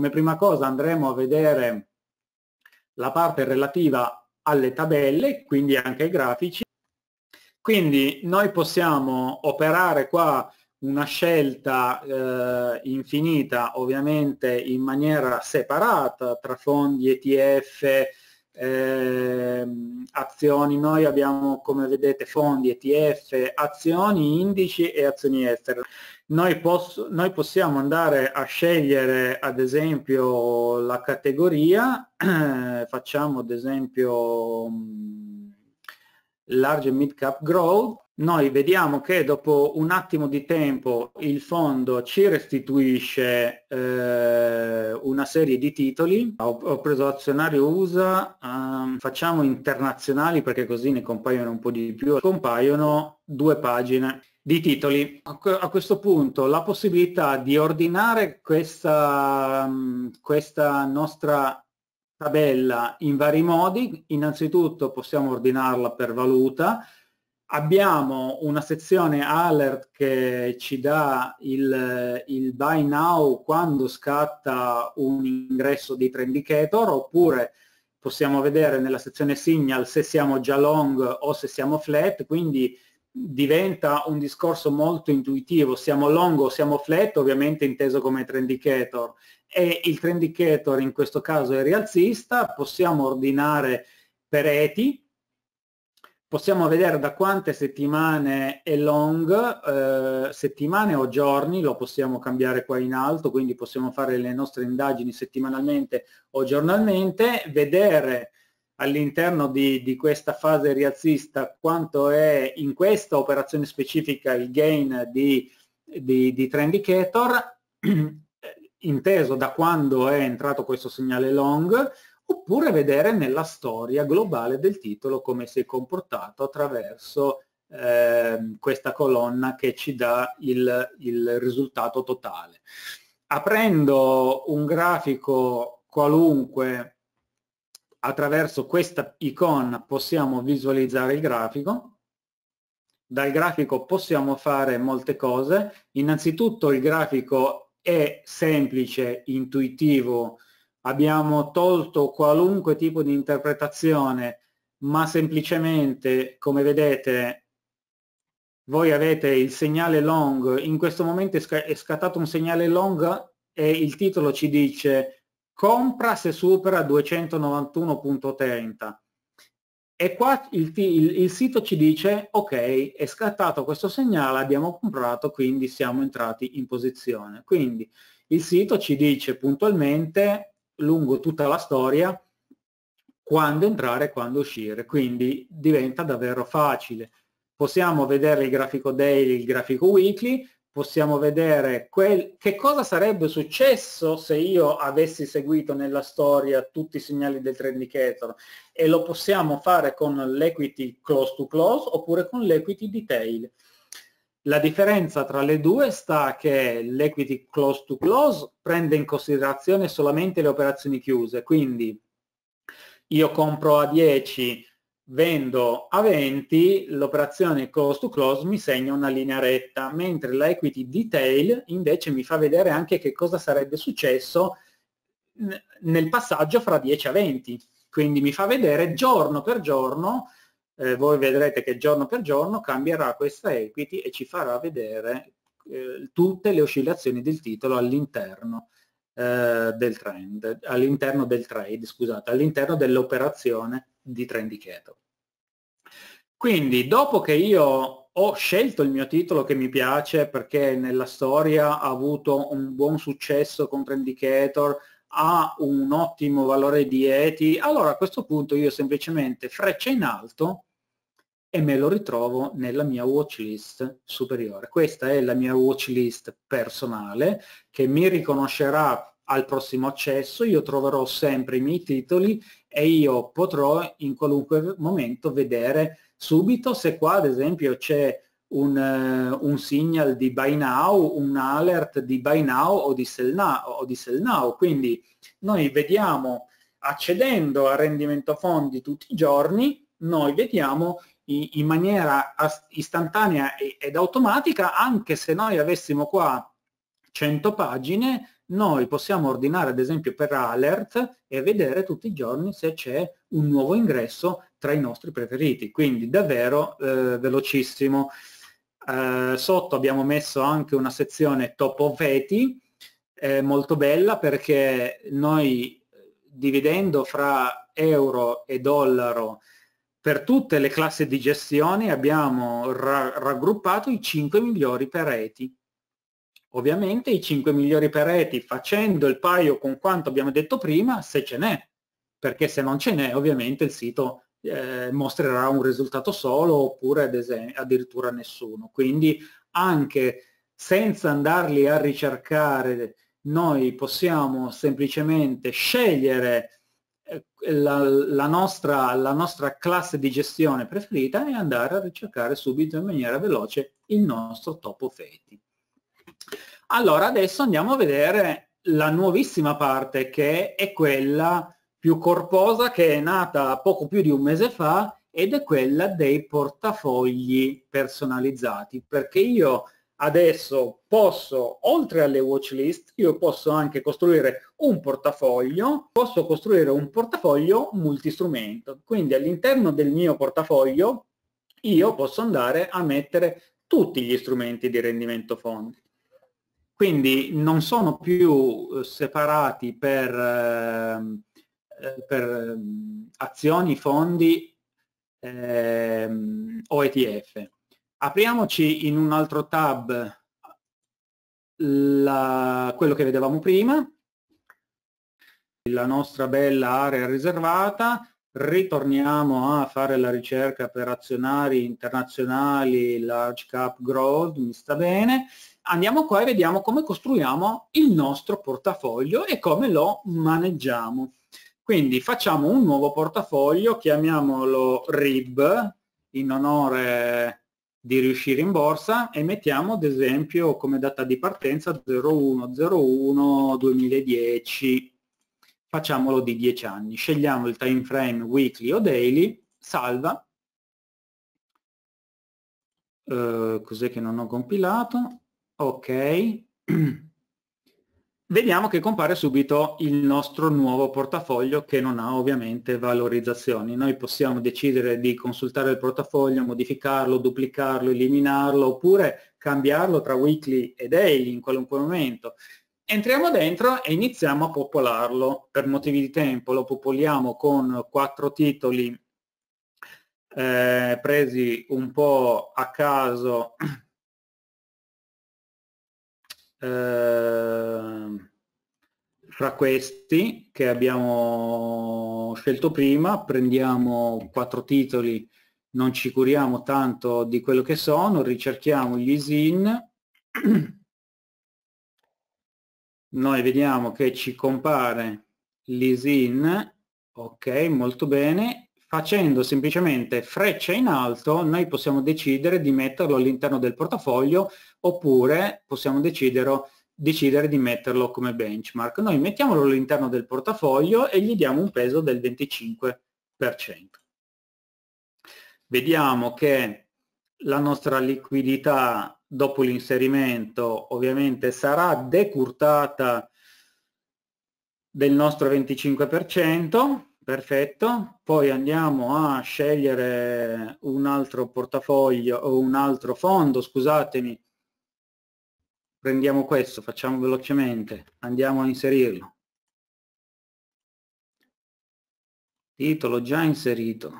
Come prima cosa andremo a vedere la parte relativa alle tabelle, quindi anche ai grafici. Quindi noi possiamo operare qua una scelta eh, infinita, ovviamente in maniera separata, tra fondi ETF, eh, azioni, noi abbiamo come vedete fondi, ETF, azioni, indici e azioni estere. Noi, posso, noi possiamo andare a scegliere ad esempio la categoria, facciamo ad esempio mm, large mid cap growth noi vediamo che dopo un attimo di tempo il fondo ci restituisce eh, una serie di titoli, ho, ho preso azionario USA, um, ehm, facciamo internazionali perché così ne compaiono un po' di più, compaiono due pagine di titoli. A, a questo punto la possibilità di ordinare questa, um, questa nostra tabella in vari modi, innanzitutto possiamo ordinarla per valuta, Abbiamo una sezione alert che ci dà il, il buy now quando scatta un ingresso di trend indicator oppure possiamo vedere nella sezione signal se siamo già long o se siamo flat, quindi diventa un discorso molto intuitivo, siamo long o siamo flat, ovviamente inteso come trend indicator e il trend indicator in questo caso è rialzista, possiamo ordinare per ETI, possiamo vedere da quante settimane è long, eh, settimane o giorni, lo possiamo cambiare qua in alto, quindi possiamo fare le nostre indagini settimanalmente o giornalmente, vedere all'interno di, di, questa fase rialzista quanto è in questa operazione specifica il gain di, di, di Trendicator, inteso da quando è entrato questo segnale long, oppure vedere nella storia globale del titolo come si è comportato attraverso eh, questa colonna che ci dà il, il risultato totale. Aprendo un grafico qualunque attraverso questa icona possiamo visualizzare il grafico, dal grafico possiamo fare molte cose, innanzitutto il grafico è semplice, intuitivo, abbiamo tolto qualunque tipo di interpretazione, ma semplicemente, come vedete, voi avete il segnale long, in questo momento è, scattato un segnale long e il titolo ci dice compra se supera 291.30 e qua il, il, il, sito ci dice ok è scattato questo segnale abbiamo comprato quindi siamo entrati in posizione quindi il sito ci dice puntualmente lungo tutta la storia quando entrare e quando uscire, quindi diventa davvero facile. Possiamo vedere il grafico daily, il grafico weekly, possiamo vedere quel, che cosa sarebbe successo se io avessi seguito nella storia tutti i segnali del trend indicator e lo possiamo fare con l'equity close to close oppure con l'equity detail. La differenza tra le due sta che l'equity close to close prende in considerazione solamente le operazioni chiuse, quindi io compro a 10, vendo a 20, l'operazione close to close mi segna una linea retta, mentre l'equity detail invece mi fa vedere anche che cosa sarebbe successo nel passaggio fra 10 a 20. Quindi mi fa vedere giorno per giorno eh, voi vedrete che giorno per giorno cambierà questa equity e ci farà vedere eh, tutte le oscillazioni del titolo all'interno eh, del trend, all'interno del trade, scusate, all'interno dell'operazione di trendicator. Quindi dopo che io ho scelto il mio titolo che mi piace perché nella storia ha avuto un buon successo con Trendicator, ha un ottimo valore di eti, allora a questo punto io semplicemente freccia in alto e me lo ritrovo nella mia watch list superiore. Questa è la mia watch list personale che mi riconoscerà al prossimo accesso, io troverò sempre i miei titoli e io potrò in qualunque momento vedere subito se qua ad esempio c'è un, uh, un, signal di buy now, un alert di buy now o di sell now. O di sell now. Quindi noi vediamo, accedendo a rendimento fondi tutti i giorni, noi vediamo in maniera istantanea ed automatica, anche se noi avessimo qua 100 pagine, noi possiamo ordinare ad esempio per alert e vedere tutti i giorni se c'è un nuovo ingresso tra i nostri preferiti, quindi davvero eh, velocissimo. Eh, sotto abbiamo messo anche una sezione top of 80, eh, molto bella perché noi eh, dividendo fra euro e dollaro per tutte le classi di gestione abbiamo ra raggruppato i 5 migliori pareti. Ovviamente i 5 migliori pareti facendo il paio con quanto abbiamo detto prima, se ce n'è, perché se non ce n'è ovviamente il sito eh, mostrerà un risultato solo oppure addirittura nessuno. Quindi anche senza andarli a ricercare noi possiamo semplicemente scegliere eh, la, la, nostra, la nostra classe di gestione preferita e andare a ricercare subito in maniera veloce il nostro topo feti. Allora adesso andiamo a vedere la nuovissima parte che è quella più corposa che è nata poco più di un mese fa ed è quella dei portafogli personalizzati perché io adesso posso, oltre alle watch list, io posso anche costruire un portafoglio, posso costruire un portafoglio multistrumento. Quindi all'interno del mio portafoglio io posso andare a mettere tutti gli strumenti di rendimento fondi. Quindi non sono più eh, separati per, ehm, eh, per ehm, azioni, fondi eh, o ETF Apriamoci in un altro tab la, quello che vedevamo prima, la nostra bella area riservata, ritorniamo a fare la ricerca per azionari internazionali, large cap growth, mi sta bene, andiamo qua e vediamo come costruiamo il nostro portafoglio e come lo maneggiamo. Quindi facciamo un nuovo portafoglio, chiamiamolo RIB, in onore di riuscire in borsa e mettiamo ad esempio come data di partenza 0101 2010 facciamolo di 10 anni scegliamo il time frame weekly o daily salva eh, cos'è che non ho compilato ok vediamo che compare subito il nostro nuovo portafoglio che non ha ovviamente valorizzazioni. Noi possiamo decidere di consultare il portafoglio, modificarlo, duplicarlo, eliminarlo oppure cambiarlo tra weekly e daily in qualunque momento. Entriamo dentro e iniziamo a popolarlo. Per motivi di tempo lo popoliamo con quattro titoli eh, presi un po' a caso Ehm, fra questi che abbiamo scelto prima prendiamo quattro titoli non ci curiamo tanto di quello che sono ricerchiamo gli sin noi vediamo che ci compare l'isin ok molto bene facendo semplicemente freccia in alto noi possiamo decidere di metterlo all'interno del portafoglio oppure possiamo decidere, decidere di metterlo come benchmark. Noi mettiamolo all'interno del portafoglio e gli diamo un peso del 25%. Vediamo che la nostra liquidità dopo l'inserimento ovviamente sarà decurtata del nostro 25%, perfetto. Poi andiamo a scegliere un altro portafoglio o un altro fondo, scusatemi. Prendiamo questo, facciamo velocemente, andiamo a inserirlo. Titolo già inserito.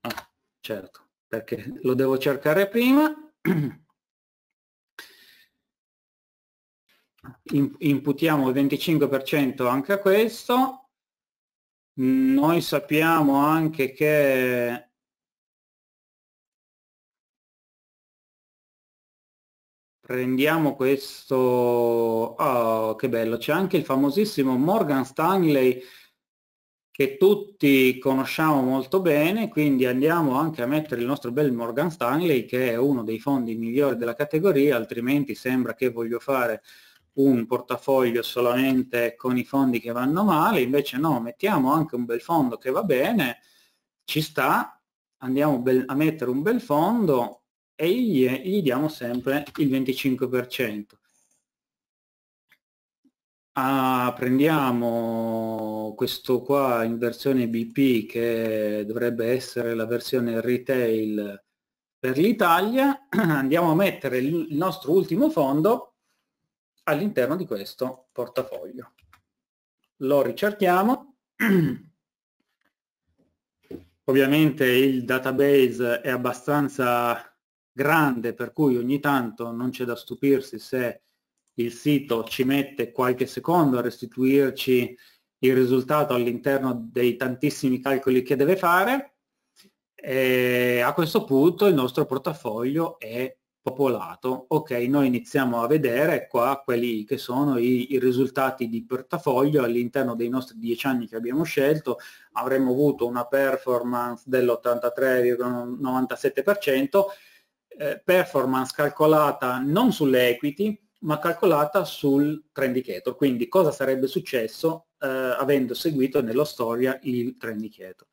Ah, certo, perché lo devo cercare prima. imputiamo il 25% anche a questo noi sappiamo anche che prendiamo questo, oh, che bello, c'è anche il famosissimo Morgan Stanley che tutti conosciamo molto bene, quindi andiamo anche a mettere il nostro bel Morgan Stanley che è uno dei fondi migliori della categoria, altrimenti sembra che voglio fare un portafoglio solamente con i fondi che vanno male, invece no, mettiamo anche un bel fondo che va bene, ci sta, andiamo a mettere un bel fondo e gli, gli diamo sempre il 25%. Ah, prendiamo questo qua in versione BP che dovrebbe essere la versione retail per l'Italia, andiamo a mettere il nostro ultimo fondo all'interno di questo portafoglio. Lo ricerchiamo. Ovviamente il database è abbastanza grande, per cui ogni tanto non c'è da stupirsi se il sito ci mette qualche secondo a restituirci il risultato all'interno dei tantissimi calcoli che deve fare. E a questo punto il nostro portafoglio è popolato, ok, noi iniziamo a vedere qua quelli che sono i, i risultati di portafoglio all'interno dei nostri dieci anni che abbiamo scelto, avremmo avuto una performance dell'83,97%, eh, performance calcolata non sulle equity, ma calcolata sul trend indicator, quindi cosa sarebbe successo eh, avendo seguito nella storia il trend indicator.